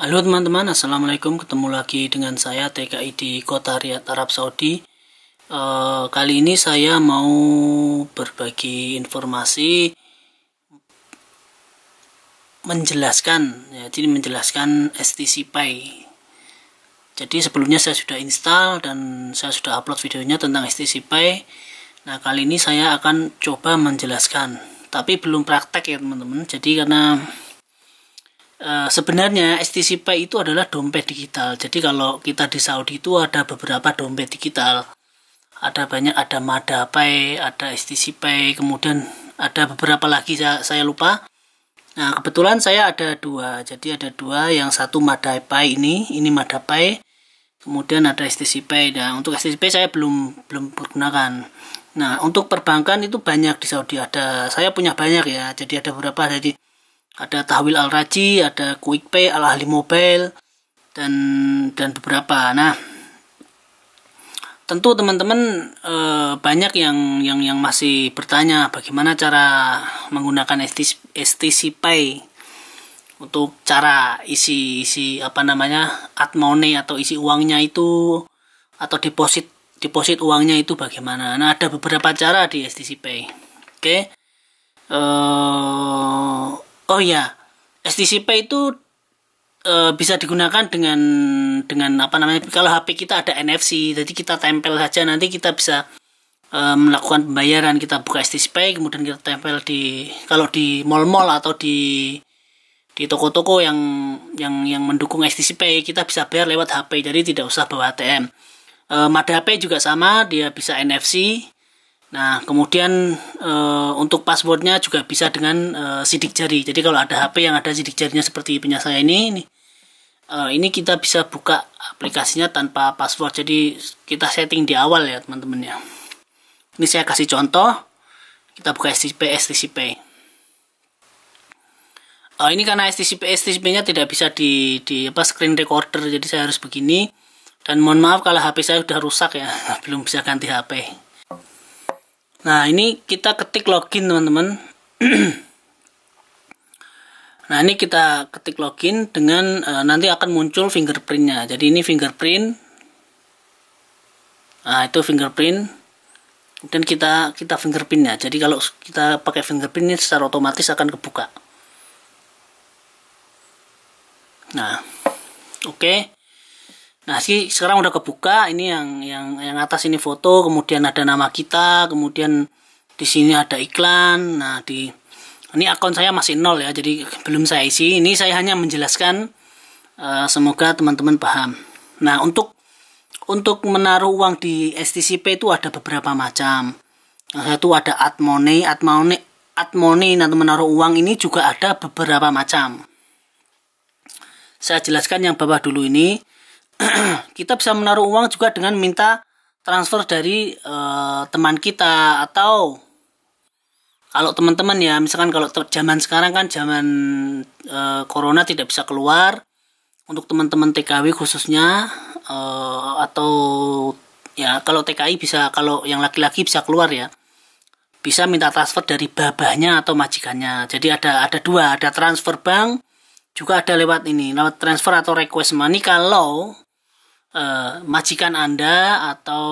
Halo teman-teman, Assalamualaikum Ketemu lagi dengan saya TKI di Kota Riyadh, Arab Saudi e, Kali ini saya mau berbagi informasi Menjelaskan, ya, jadi menjelaskan STC Pay jadi sebelumnya saya sudah install dan saya sudah upload videonya tentang STC Pay Nah kali ini saya akan coba menjelaskan, tapi belum praktek ya teman-teman. Jadi karena e, sebenarnya STCP itu adalah dompet digital. Jadi kalau kita di Saudi itu ada beberapa dompet digital. Ada banyak, ada Madapay, ada STCP, kemudian ada beberapa lagi saya, saya lupa. Nah kebetulan saya ada dua, jadi ada dua. Yang satu Madapay ini, ini Madapay. Kemudian ada STCP. Nah untuk STCP saya belum belum pergunakan Nah, untuk perbankan itu banyak di Saudi ada. Saya punya banyak ya. Jadi ada beberapa jadi ada Tahwil Al Raji, ada QuickPay, Al Ahli Mobile dan dan beberapa. Nah, tentu teman-teman e, banyak yang yang yang masih bertanya bagaimana cara menggunakan STC Pay untuk cara isi isi apa namanya ad money atau isi uangnya itu atau deposit deposit uangnya itu bagaimana. Nah, ada beberapa cara di STC Pay. Oke. Okay. Uh, eh, oh ya, STC Pay itu uh, bisa digunakan dengan dengan apa namanya? Kalau HP kita ada NFC, jadi kita tempel saja nanti kita bisa eh, melakukan pembayaran. Kita buka STC Pay, kemudian kita tempel di kalau di mall-mall atau di di toko-toko yang yang yang mendukung STC Pay kita bisa bayar lewat HP jadi tidak usah bawa ATM e, eh, Madape juga sama dia bisa NFC nah kemudian e, untuk passwordnya juga bisa dengan e, sidik jari jadi kalau ada HP yang ada sidik jarinya seperti punya saya ini ini, e, ini kita bisa buka aplikasinya tanpa password jadi kita setting di awal ya teman-teman ya ini saya kasih contoh kita buka STCP, STCP uh, ini karena STCP STCP nya tidak bisa di, di apa screen recorder jadi saya harus begini dan mohon maaf kalau HP saya sudah rusak ya belum bisa ganti HP nah ini kita ketik login teman-teman nah ini kita ketik login dengan e, nanti akan muncul fingerprintnya jadi ini fingerprint nah itu fingerprint dan kita kita fingerprintnya jadi kalau kita pakai fingerprint ini secara otomatis akan kebuka nah oke okay Nah, sih sekarang udah kebuka ini yang yang yang atas ini foto, kemudian ada nama kita, kemudian di sini ada iklan. Nah, di ini akun saya masih nol ya, jadi belum saya isi. Ini saya hanya menjelaskan uh, semoga teman-teman paham. Nah, untuk untuk menaruh uang di STCP itu ada beberapa macam. Yang satu ada money ad money atau nah, menaruh uang ini juga ada beberapa macam. Saya jelaskan yang bawah dulu ini kita bisa menaruh uang juga dengan minta transfer dari uh, teman kita atau kalau teman-teman ya misalkan kalau zaman sekarang kan zaman e, corona tidak bisa keluar untuk teman-teman TKW khususnya e, atau ya kalau TKI bisa kalau yang laki-laki bisa keluar ya bisa minta transfer dari babahnya atau majikannya jadi ada ada dua ada transfer bank juga ada lewat ini lewat transfer atau request money kalau uh, majikan Anda atau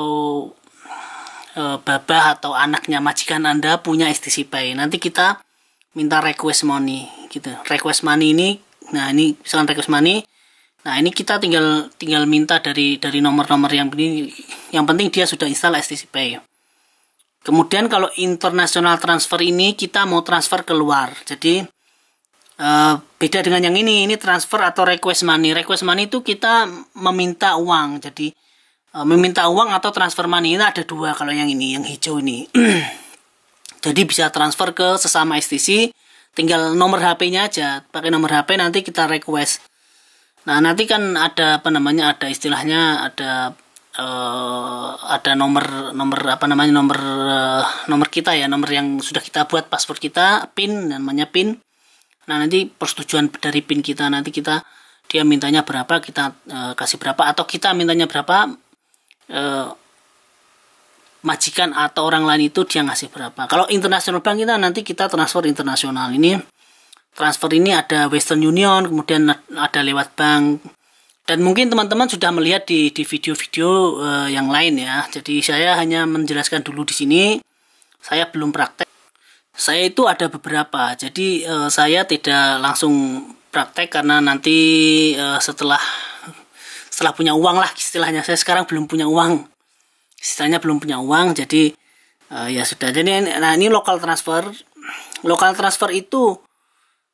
uh, babah atau anaknya majikan Anda punya STC Pay. Nanti kita minta request money gitu. Request money ini nah ini misalkan request money Nah, ini kita tinggal tinggal minta dari dari nomor-nomor yang ini yang penting dia sudah install STC Pay. Kemudian kalau international transfer ini kita mau transfer keluar. Jadi Eh, beda dengan yang ini, ini transfer atau request money. Request money itu kita meminta uang, jadi uh, meminta uang atau transfer money ini ada dua kalau yang ini, yang hijau ini. jadi bisa transfer ke sesama STC, tinggal nomor HP-nya aja, pakai nomor HP nanti kita request. Nah nanti kan ada apa namanya, ada istilahnya, ada uh, ada nomor nomor apa namanya nomor uh, nomor kita ya nomor yang sudah kita buat password kita pin namanya pin Nah nanti persetujuan dari pin kita nanti kita dia mintanya berapa kita e, kasih berapa atau kita mintanya berapa e, majikan atau orang lain itu dia ngasih berapa. Kalau internasional bank kita nanti kita transfer internasional ini transfer ini ada Western Union kemudian ada lewat bank dan mungkin teman-teman sudah melihat di di video-video e, yang lain ya. Jadi saya hanya menjelaskan dulu di sini. Saya belum praktek saya itu ada beberapa, jadi uh, saya tidak langsung praktek karena nanti uh, setelah setelah punya uang lah istilahnya saya sekarang belum punya uang istilahnya belum punya uang jadi uh, ya sudah jadi nah ini lokal transfer lokal transfer itu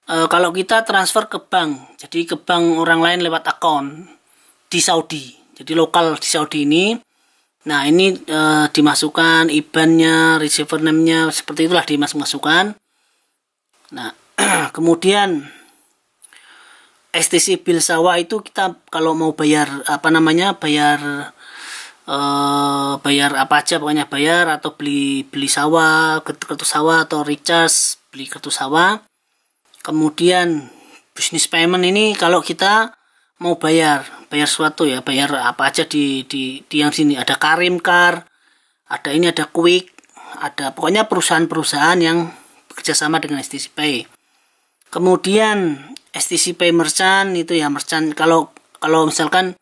uh, kalau kita transfer ke bank jadi ke bank orang lain lewat akun di Saudi jadi lokal di Saudi ini Nah ini e, dimasukkan IBAN-nya, receiver name-nya, seperti itulah dimasukkan. Nah kemudian STC Bill Sawah itu kita kalau mau bayar apa namanya bayar e, bayar apa aja pokoknya bayar atau beli beli sawah kertu sawah atau recharge beli kertu sawah. Kemudian bisnis payment ini kalau kita mau bayar bayar suatu ya bayar apa aja di di, di yang sini ada Karim Car, ada ini ada Quick ada pokoknya perusahaan-perusahaan yang bekerjasama dengan STC Pay kemudian STC Pay Merchant itu ya Merchant kalau kalau misalkan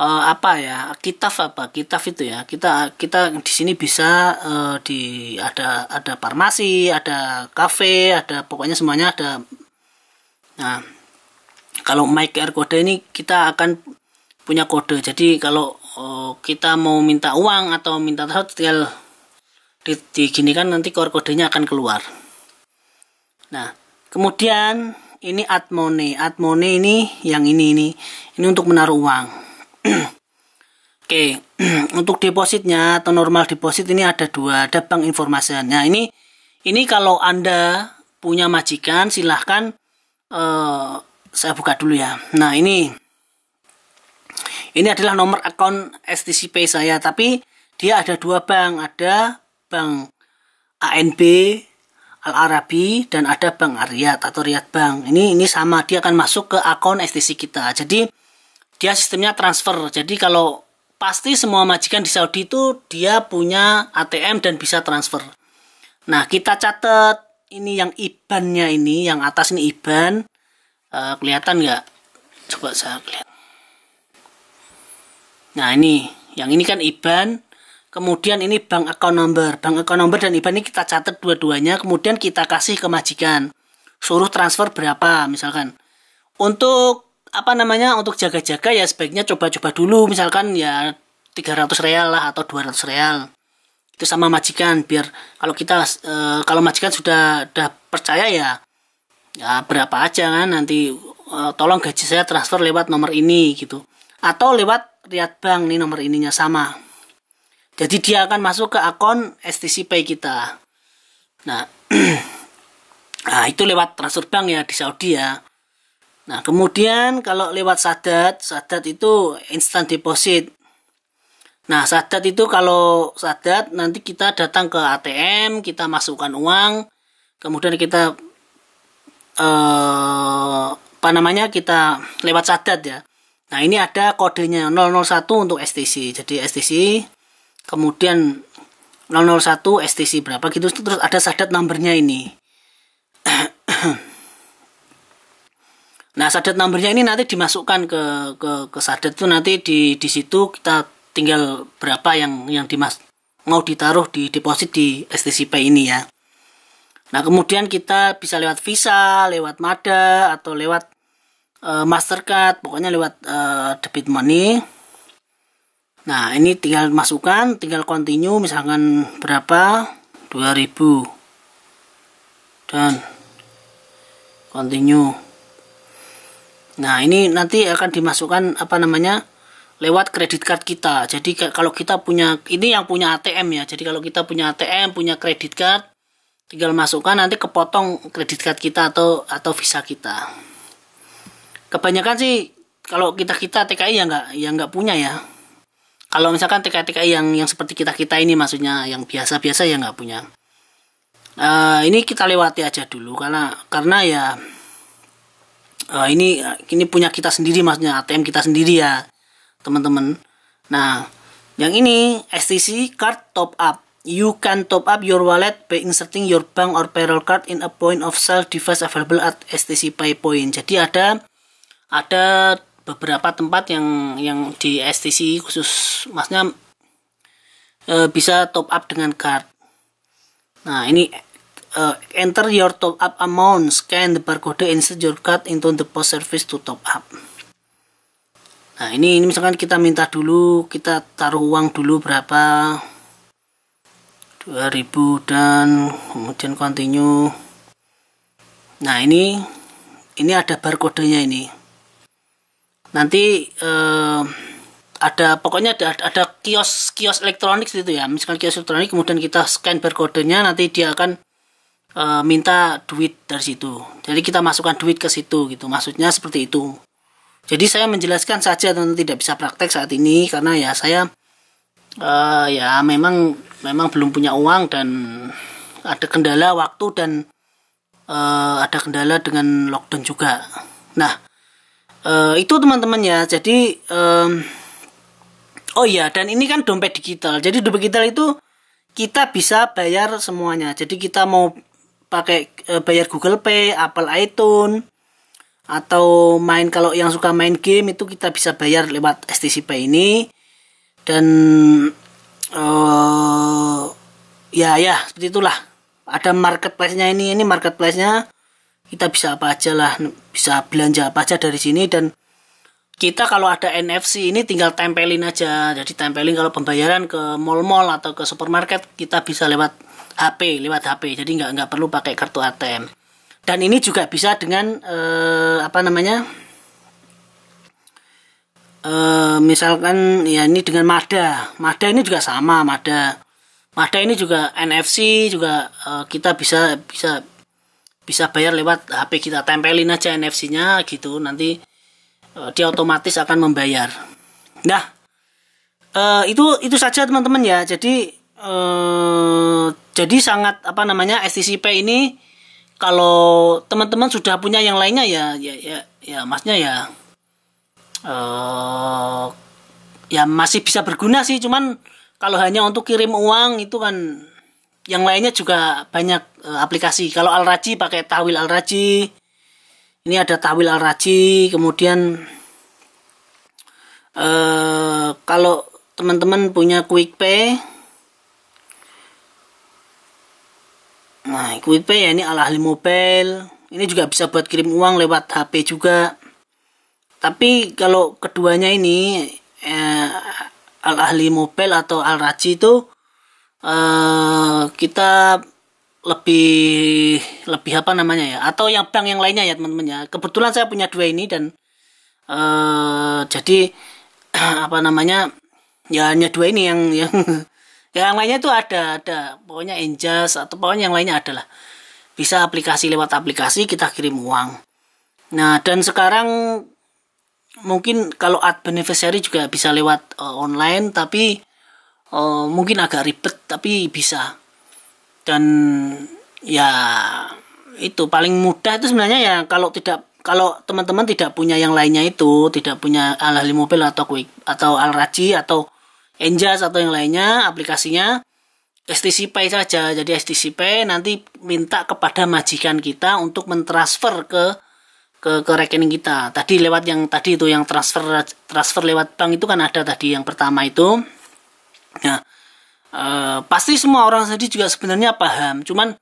uh, apa ya kitaf apa kitaf itu ya kita kita di sini bisa uh, di ada ada farmasi ada kafe ada pokoknya semuanya ada nah kalau mic QR kode ini kita akan punya kode jadi kalau oh, kita mau minta uang atau minta sesuatu tinggal di, kan nanti QR kodenya akan keluar nah kemudian ini atmone money ini yang ini ini ini untuk menaruh uang oke okay. untuk depositnya atau normal deposit ini ada dua ada bank informasinya. Nah, ini ini kalau anda punya majikan silahkan eh, saya buka dulu ya nah ini ini adalah nomor akun STC saya tapi dia ada dua bank ada bank ANB Al Arabi dan ada Bank Ariat atau Riyad Bank. Ini ini sama dia akan masuk ke akun STC kita. Jadi dia sistemnya transfer. Jadi kalau pasti semua majikan di Saudi itu dia punya ATM dan bisa transfer. Nah, kita catat ini yang IBAN-nya ini, yang atas ini IBAN, uh, kelihatan nggak coba saya lihat nah ini yang ini kan IBAN kemudian ini bank account number bank account number dan IBAN ini kita catat dua-duanya kemudian kita kasih ke majikan suruh transfer berapa misalkan untuk apa namanya untuk jaga-jaga ya sebaiknya coba-coba dulu misalkan ya 300 real lah atau 200 real itu sama majikan biar kalau kita e, kalau majikan sudah udah percaya ya ya berapa aja kan nanti uh, tolong gaji saya transfer lewat nomor ini gitu atau lewat riad Bank nih nomor ininya sama jadi dia akan masuk ke akun STC Pay kita nah nah itu lewat transfer bank ya di Saudi ya nah kemudian kalau lewat sadat sadat itu instant deposit Nah, sadat itu kalau sadat nanti kita datang ke ATM, kita masukkan uang, kemudian kita eh, apa namanya kita lewat sadat ya. Nah, ini ada kodenya 001 untuk STC. Jadi STC kemudian 001 STC berapa gitu terus ada sadat numbernya ini. nah, sadat numbernya ini nanti dimasukkan ke ke ke sadat itu nanti di di situ kita tinggal berapa yang yang dimas mau ditaruh di deposit di STCP ini ya. Nah, kemudian kita bisa lewat Visa, lewat Mada, atau lewat uh, Mastercard, pokoknya lewat uh, debit money. Nah, ini tinggal masukkan, tinggal continue misalkan berapa? 2000. Dan continue. Nah, ini nanti akan dimasukkan apa namanya? lewat kredit card kita. Jadi kalau kita punya ini yang punya ATM ya. Jadi kalau kita punya ATM, punya kredit card tinggal masukkan nanti kepotong kredit card kita atau atau visa kita kebanyakan sih kalau kita kita TKI ya nggak ya nggak punya ya kalau misalkan TKI TKI yang yang seperti kita kita ini maksudnya yang biasa biasa ya nggak punya uh, ini kita lewati aja dulu karena karena ya uh, ini ini punya kita sendiri maksudnya ATM kita sendiri ya teman-teman nah yang ini STC card top up You can top up your wallet by inserting your bank or payroll card in a point of sale device available at STC Pay Point. Jadi ada ada beberapa tempat yang yang di STC khusus masnya e, eh, bisa top up dengan card. Nah, ini e, enter your top up amount, scan the barcode insert your card into the post service to top up. Nah, ini ini misalkan kita minta dulu, kita taruh uang dulu berapa 2000 dan kemudian continue nah ini ini ada barcode-nya ini nanti eh, ada pokoknya ada, ada kios kios elektronik gitu ya misalkan kios elektronik kemudian kita scan barcodenya nanti dia akan eh, minta duit dari situ jadi kita masukkan duit ke situ gitu maksudnya seperti itu jadi saya menjelaskan saja tentu tidak bisa praktek saat ini karena ya saya uh, ya memang memang belum punya uang dan ada kendala waktu dan uh, ada kendala dengan lockdown juga. Nah, uh, itu teman-teman ya. Jadi um, oh iya dan ini kan dompet digital. Jadi dompet digital itu kita bisa bayar semuanya. Jadi kita mau pakai uh, bayar Google Pay, Apple iTunes atau main kalau yang suka main game itu kita bisa bayar lewat Pay ini dan uh, ya ya seperti itulah ada marketplace-nya ini ini marketplace-nya kita bisa apa aja lah bisa belanja apa aja dari sini dan kita kalau ada NFC ini tinggal tempelin aja jadi tempelin kalau pembayaran ke mall-mall atau ke supermarket kita bisa lewat HP lewat HP jadi nggak nggak perlu pakai kartu ATM dan ini juga bisa dengan eh, apa namanya Eh, misalkan ya ini dengan Mada Mada ini juga sama Mada Mada ini juga NFC juga uh, kita bisa bisa bisa bayar lewat HP kita tempelin aja NFC-nya gitu nanti uh, dia otomatis akan membayar nah uh, itu itu saja teman-teman ya jadi uh, jadi sangat apa namanya STCP ini kalau teman-teman sudah punya yang lainnya ya ya ya ya masnya ya uh, ya masih bisa berguna sih cuman kalau hanya untuk kirim uang itu kan yang lainnya juga banyak uh, aplikasi kalau al Alraji pakai Tawil Alraji ini ada Tawil Alraji kemudian uh, kalau teman-teman punya quick pay Nah, QuickPay ya ini ala ahli mobile. Ini juga bisa buat kirim uang lewat HP juga tapi kalau keduanya ini eh, al ahli mobile atau al raji itu eh, kita lebih lebih apa namanya ya atau yang bank yang lainnya ya teman-teman ya kebetulan saya punya dua ini dan eh, jadi apa namanya ya hanya dua ini yang yang yang lainnya itu ada ada pokoknya injas atau pokoknya yang lainnya adalah bisa aplikasi lewat aplikasi kita kirim uang nah dan sekarang mungkin kalau ad beneficiary juga bisa lewat uh, online tapi uh, mungkin agak ribet tapi bisa dan ya itu paling mudah itu sebenarnya ya kalau tidak kalau teman-teman tidak punya yang lainnya itu tidak punya ala mobil atau quick atau al atau enjas atau yang lainnya aplikasinya STC Pay saja jadi STC Pay nanti minta kepada majikan kita untuk mentransfer ke ke ke rekening kita. Tadi lewat yang tadi itu yang transfer transfer lewat bank itu kan ada tadi yang pertama itu. Nah, e, pasti semua orang tadi juga sebenarnya paham, cuman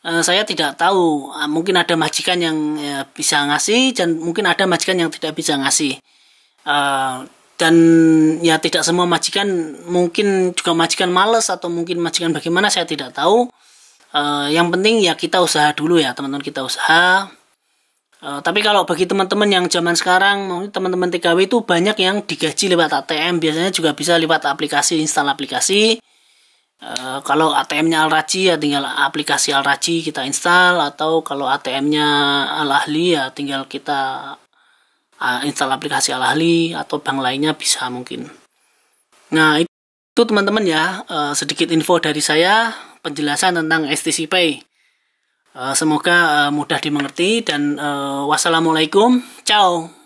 e, saya tidak tahu eh, mungkin ada majikan yang e, bisa ngasih dan mungkin ada majikan yang tidak bisa ngasih. E, dan ya tidak semua majikan mungkin juga majikan males atau mungkin majikan bagaimana saya tidak tahu. E, yang penting ya kita usaha dulu ya, teman-teman kita usaha Eh, tapi kalau bagi teman-teman yang zaman sekarang, teman-teman TKW itu banyak yang digaji lewat ATM, biasanya juga bisa lewat aplikasi, install aplikasi. Uh, kalau ATM-nya Al-Raji ya tinggal aplikasi Al-Raji kita install atau kalau ATM-nya Al-Ahli ya tinggal kita uh, install aplikasi Al-Ahli atau bank lainnya bisa mungkin. Nah, itu teman-teman ya uh, sedikit info dari saya penjelasan tentang STC Pay. Eh, semoga eh, mudah dimengerti dan eh, wassalamualaikum. Ciao.